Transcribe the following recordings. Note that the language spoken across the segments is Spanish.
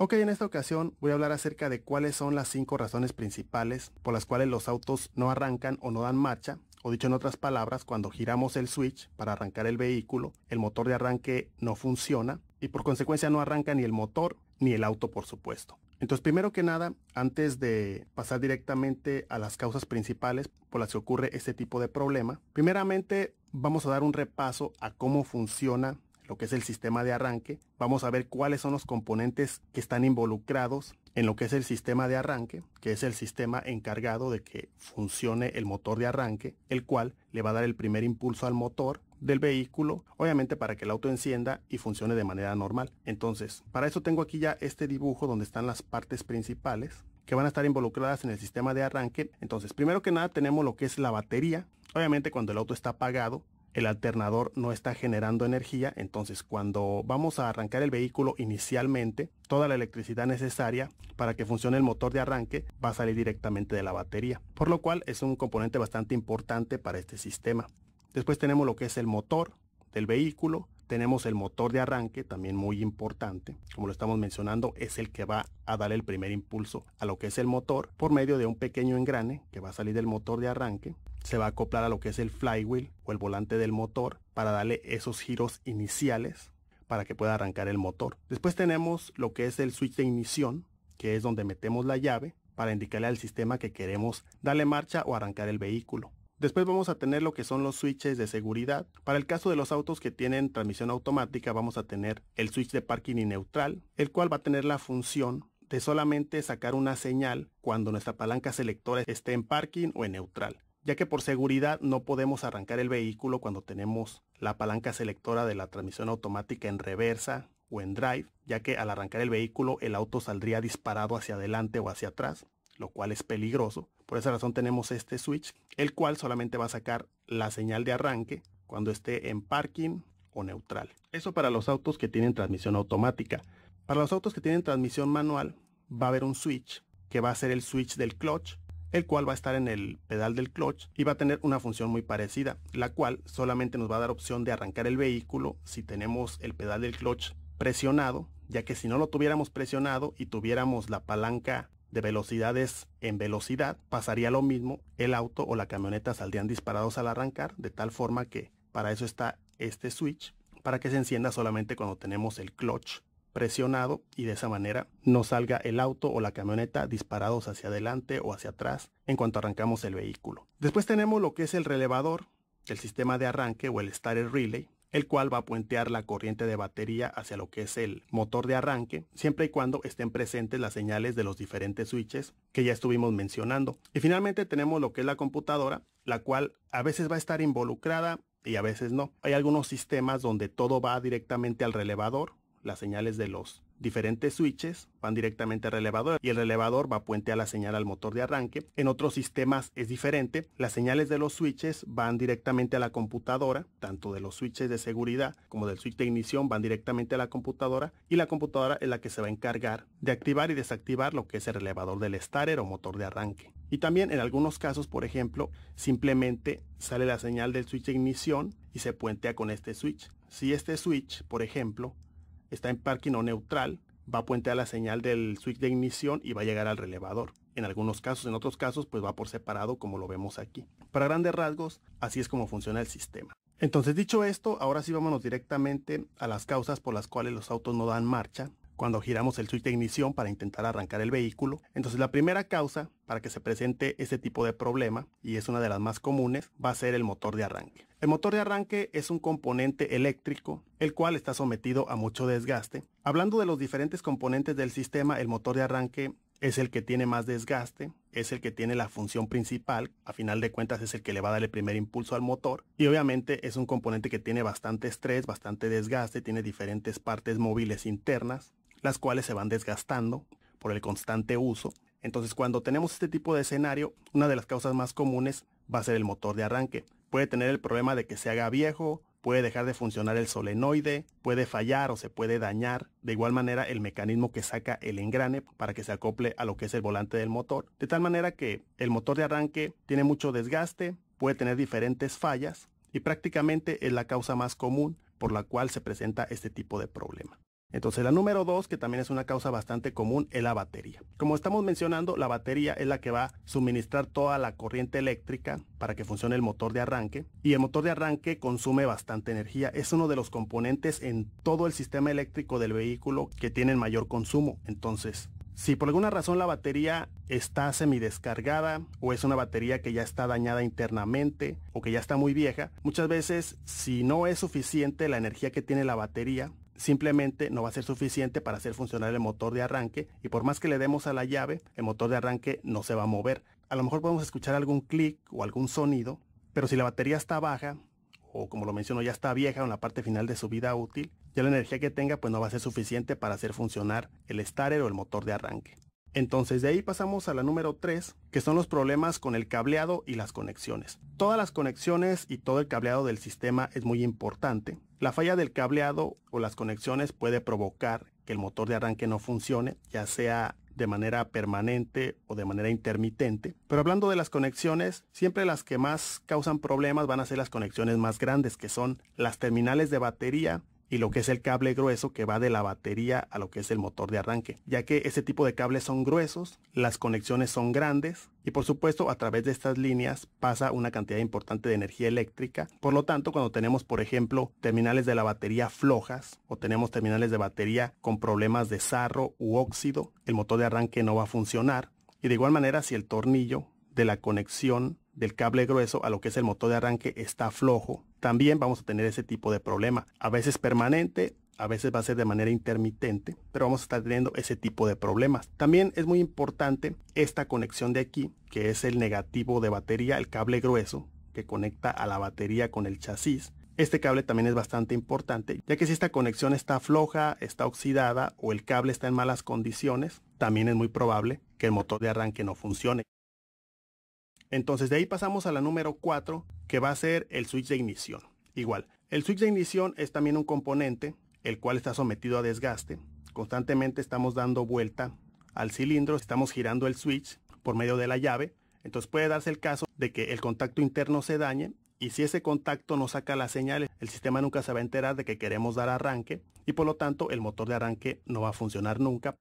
Ok, en esta ocasión voy a hablar acerca de cuáles son las cinco razones principales por las cuales los autos no arrancan o no dan marcha, o dicho en otras palabras, cuando giramos el switch para arrancar el vehículo, el motor de arranque no funciona y por consecuencia no arranca ni el motor ni el auto, por supuesto. Entonces, primero que nada, antes de pasar directamente a las causas principales por las que ocurre este tipo de problema, primeramente vamos a dar un repaso a cómo funciona lo que es el sistema de arranque, vamos a ver cuáles son los componentes que están involucrados en lo que es el sistema de arranque, que es el sistema encargado de que funcione el motor de arranque, el cual le va a dar el primer impulso al motor del vehículo, obviamente para que el auto encienda y funcione de manera normal. Entonces, para eso tengo aquí ya este dibujo donde están las partes principales que van a estar involucradas en el sistema de arranque. Entonces, primero que nada tenemos lo que es la batería. Obviamente cuando el auto está apagado, el alternador no está generando energía, entonces cuando vamos a arrancar el vehículo inicialmente, toda la electricidad necesaria para que funcione el motor de arranque va a salir directamente de la batería, por lo cual es un componente bastante importante para este sistema. Después tenemos lo que es el motor del vehículo, tenemos el motor de arranque, también muy importante, como lo estamos mencionando, es el que va a dar el primer impulso a lo que es el motor por medio de un pequeño engrane que va a salir del motor de arranque se va a acoplar a lo que es el flywheel o el volante del motor para darle esos giros iniciales para que pueda arrancar el motor. Después tenemos lo que es el switch de ignición, que es donde metemos la llave para indicarle al sistema que queremos darle marcha o arrancar el vehículo. Después vamos a tener lo que son los switches de seguridad. Para el caso de los autos que tienen transmisión automática vamos a tener el switch de parking y neutral, el cual va a tener la función de solamente sacar una señal cuando nuestra palanca selectora esté en parking o en neutral ya que por seguridad no podemos arrancar el vehículo cuando tenemos la palanca selectora de la transmisión automática en reversa o en drive, ya que al arrancar el vehículo el auto saldría disparado hacia adelante o hacia atrás, lo cual es peligroso. Por esa razón tenemos este switch, el cual solamente va a sacar la señal de arranque cuando esté en parking o neutral. Eso para los autos que tienen transmisión automática. Para los autos que tienen transmisión manual, va a haber un switch que va a ser el switch del clutch el cual va a estar en el pedal del clutch y va a tener una función muy parecida, la cual solamente nos va a dar opción de arrancar el vehículo si tenemos el pedal del clutch presionado, ya que si no lo tuviéramos presionado y tuviéramos la palanca de velocidades en velocidad, pasaría lo mismo, el auto o la camioneta saldrían disparados al arrancar, de tal forma que para eso está este switch, para que se encienda solamente cuando tenemos el clutch presionado y de esa manera no salga el auto o la camioneta disparados hacia adelante o hacia atrás en cuanto arrancamos el vehículo. Después tenemos lo que es el relevador, el sistema de arranque o el starter relay, el cual va a puentear la corriente de batería hacia lo que es el motor de arranque, siempre y cuando estén presentes las señales de los diferentes switches que ya estuvimos mencionando. Y finalmente tenemos lo que es la computadora, la cual a veces va a estar involucrada y a veces no. Hay algunos sistemas donde todo va directamente al relevador las señales de los diferentes switches van directamente al relevador y el relevador va a la señal al motor de arranque. En otros sistemas es diferente, las señales de los switches van directamente a la computadora, tanto de los switches de seguridad como del switch de ignición van directamente a la computadora y la computadora es la que se va a encargar de activar y desactivar lo que es el relevador del starter o motor de arranque. Y también en algunos casos, por ejemplo, simplemente sale la señal del switch de ignición y se puentea con este switch. Si este switch, por ejemplo, está en parking o neutral, va a puentear la señal del switch de ignición y va a llegar al relevador. En algunos casos, en otros casos, pues va por separado como lo vemos aquí. Para grandes rasgos, así es como funciona el sistema. Entonces, dicho esto, ahora sí vámonos directamente a las causas por las cuales los autos no dan marcha cuando giramos el switch de ignición para intentar arrancar el vehículo. Entonces la primera causa para que se presente este tipo de problema, y es una de las más comunes, va a ser el motor de arranque. El motor de arranque es un componente eléctrico, el cual está sometido a mucho desgaste. Hablando de los diferentes componentes del sistema, el motor de arranque es el que tiene más desgaste, es el que tiene la función principal, a final de cuentas es el que le va a dar el primer impulso al motor y obviamente es un componente que tiene bastante estrés, bastante desgaste, tiene diferentes partes móviles internas, las cuales se van desgastando por el constante uso. Entonces cuando tenemos este tipo de escenario, una de las causas más comunes va a ser el motor de arranque. Puede tener el problema de que se haga viejo, puede dejar de funcionar el solenoide, puede fallar o se puede dañar. De igual manera el mecanismo que saca el engrane para que se acople a lo que es el volante del motor. De tal manera que el motor de arranque tiene mucho desgaste, puede tener diferentes fallas y prácticamente es la causa más común por la cual se presenta este tipo de problema. Entonces la número dos, que también es una causa bastante común, es la batería. Como estamos mencionando, la batería es la que va a suministrar toda la corriente eléctrica para que funcione el motor de arranque. Y el motor de arranque consume bastante energía. Es uno de los componentes en todo el sistema eléctrico del vehículo que tienen mayor consumo. Entonces, si por alguna razón la batería está semidescargada o es una batería que ya está dañada internamente o que ya está muy vieja, muchas veces si no es suficiente la energía que tiene la batería, simplemente no va a ser suficiente para hacer funcionar el motor de arranque y por más que le demos a la llave, el motor de arranque no se va a mover. A lo mejor podemos escuchar algún clic o algún sonido, pero si la batería está baja, o como lo menciono, ya está vieja en la parte final de su vida útil, ya la energía que tenga pues no va a ser suficiente para hacer funcionar el starter o el motor de arranque. Entonces de ahí pasamos a la número 3, que son los problemas con el cableado y las conexiones. Todas las conexiones y todo el cableado del sistema es muy importante. La falla del cableado o las conexiones puede provocar que el motor de arranque no funcione, ya sea de manera permanente o de manera intermitente. Pero hablando de las conexiones, siempre las que más causan problemas van a ser las conexiones más grandes, que son las terminales de batería y lo que es el cable grueso que va de la batería a lo que es el motor de arranque, ya que ese tipo de cables son gruesos, las conexiones son grandes y por supuesto a través de estas líneas pasa una cantidad importante de energía eléctrica, por lo tanto cuando tenemos por ejemplo terminales de la batería flojas o tenemos terminales de batería con problemas de sarro u óxido, el motor de arranque no va a funcionar y de igual manera si el tornillo de la conexión del cable grueso a lo que es el motor de arranque está flojo también vamos a tener ese tipo de problema. A veces permanente, a veces va a ser de manera intermitente, pero vamos a estar teniendo ese tipo de problemas. También es muy importante esta conexión de aquí, que es el negativo de batería, el cable grueso que conecta a la batería con el chasis. Este cable también es bastante importante, ya que si esta conexión está floja, está oxidada o el cable está en malas condiciones, también es muy probable que el motor de arranque no funcione. Entonces de ahí pasamos a la número 4 que va a ser el switch de ignición. Igual, el switch de ignición es también un componente el cual está sometido a desgaste. Constantemente estamos dando vuelta al cilindro, estamos girando el switch por medio de la llave. Entonces puede darse el caso de que el contacto interno se dañe y si ese contacto no saca las señales el sistema nunca se va a enterar de que queremos dar arranque y por lo tanto el motor de arranque no va a funcionar nunca.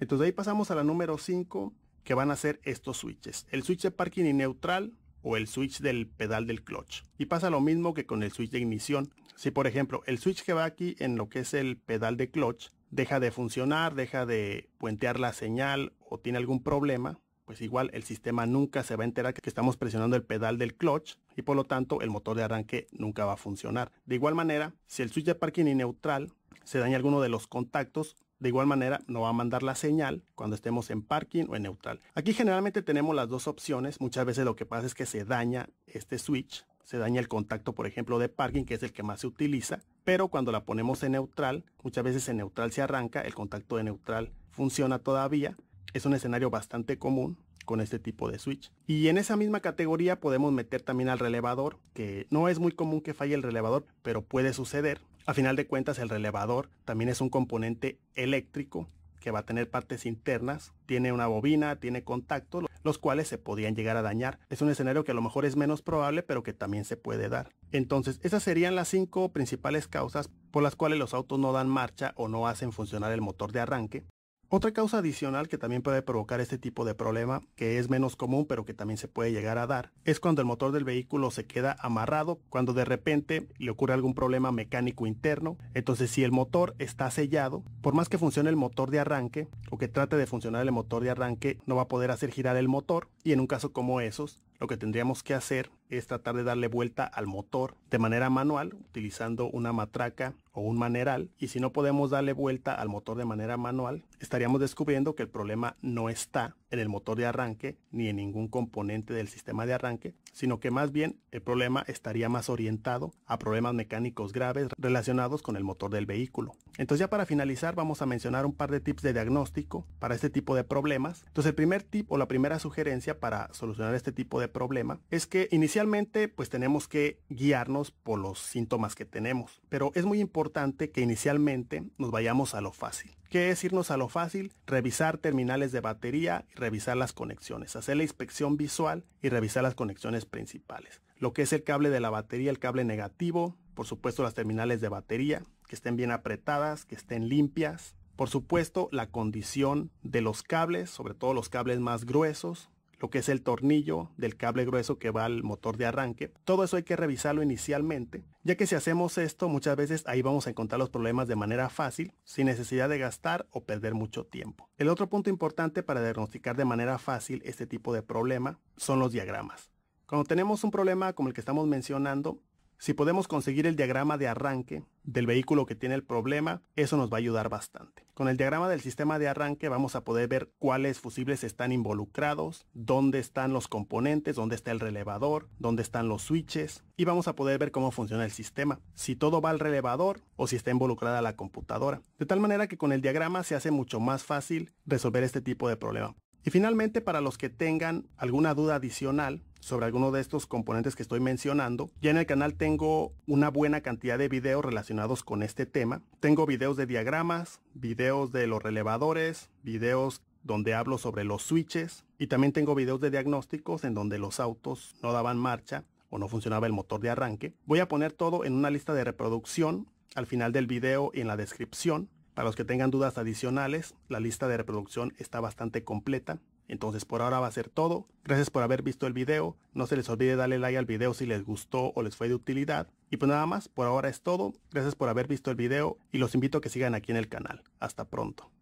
Entonces ahí pasamos a la número 5 que van a ser estos switches. El switch de parking y neutral o el switch del pedal del clutch. Y pasa lo mismo que con el switch de ignición. Si por ejemplo el switch que va aquí en lo que es el pedal de clutch deja de funcionar, deja de puentear la señal o tiene algún problema, pues igual el sistema nunca se va a enterar que estamos presionando el pedal del clutch y por lo tanto el motor de arranque nunca va a funcionar. De igual manera, si el switch de parking y neutral se daña alguno de los contactos, de igual manera, no va a mandar la señal cuando estemos en parking o en neutral. Aquí generalmente tenemos las dos opciones. Muchas veces lo que pasa es que se daña este switch. Se daña el contacto, por ejemplo, de parking, que es el que más se utiliza. Pero cuando la ponemos en neutral, muchas veces en neutral se arranca. El contacto de neutral funciona todavía. Es un escenario bastante común con este tipo de switch. Y en esa misma categoría podemos meter también al relevador, que no es muy común que falle el relevador, pero puede suceder. A final de cuentas, el relevador también es un componente eléctrico que va a tener partes internas, tiene una bobina, tiene contacto, los cuales se podían llegar a dañar. Es un escenario que a lo mejor es menos probable, pero que también se puede dar. Entonces, esas serían las cinco principales causas por las cuales los autos no dan marcha o no hacen funcionar el motor de arranque. Otra causa adicional que también puede provocar este tipo de problema, que es menos común pero que también se puede llegar a dar, es cuando el motor del vehículo se queda amarrado, cuando de repente le ocurre algún problema mecánico interno. Entonces si el motor está sellado, por más que funcione el motor de arranque o que trate de funcionar el motor de arranque, no va a poder hacer girar el motor y en un caso como esos, lo que tendríamos que hacer es tratar de darle vuelta al motor de manera manual utilizando una matraca o un maneral y si no podemos darle vuelta al motor de manera manual estaríamos descubriendo que el problema no está en el motor de arranque ni en ningún componente del sistema de arranque sino que más bien el problema estaría más orientado a problemas mecánicos graves relacionados con el motor del vehículo entonces ya para finalizar vamos a mencionar un par de tips de diagnóstico para este tipo de problemas entonces el primer tip o la primera sugerencia para solucionar este tipo de problema es que iniciar Inicialmente, pues tenemos que guiarnos por los síntomas que tenemos, pero es muy importante que inicialmente nos vayamos a lo fácil. ¿Qué es irnos a lo fácil? Revisar terminales de batería y revisar las conexiones, hacer la inspección visual y revisar las conexiones principales. Lo que es el cable de la batería, el cable negativo, por supuesto las terminales de batería, que estén bien apretadas, que estén limpias. Por supuesto, la condición de los cables, sobre todo los cables más gruesos, lo que es el tornillo del cable grueso que va al motor de arranque. Todo eso hay que revisarlo inicialmente, ya que si hacemos esto muchas veces ahí vamos a encontrar los problemas de manera fácil, sin necesidad de gastar o perder mucho tiempo. El otro punto importante para diagnosticar de manera fácil este tipo de problema son los diagramas. Cuando tenemos un problema como el que estamos mencionando, si podemos conseguir el diagrama de arranque del vehículo que tiene el problema, eso nos va a ayudar bastante. Con el diagrama del sistema de arranque vamos a poder ver cuáles fusibles están involucrados, dónde están los componentes, dónde está el relevador, dónde están los switches y vamos a poder ver cómo funciona el sistema, si todo va al relevador o si está involucrada la computadora. De tal manera que con el diagrama se hace mucho más fácil resolver este tipo de problema. Y finalmente, para los que tengan alguna duda adicional, sobre alguno de estos componentes que estoy mencionando. Ya en el canal tengo una buena cantidad de videos relacionados con este tema. Tengo videos de diagramas, videos de los relevadores, videos donde hablo sobre los switches y también tengo videos de diagnósticos en donde los autos no daban marcha o no funcionaba el motor de arranque. Voy a poner todo en una lista de reproducción al final del video y en la descripción. Para los que tengan dudas adicionales, la lista de reproducción está bastante completa. Entonces por ahora va a ser todo. Gracias por haber visto el video. No se les olvide darle like al video si les gustó o les fue de utilidad. Y pues nada más, por ahora es todo. Gracias por haber visto el video y los invito a que sigan aquí en el canal. Hasta pronto.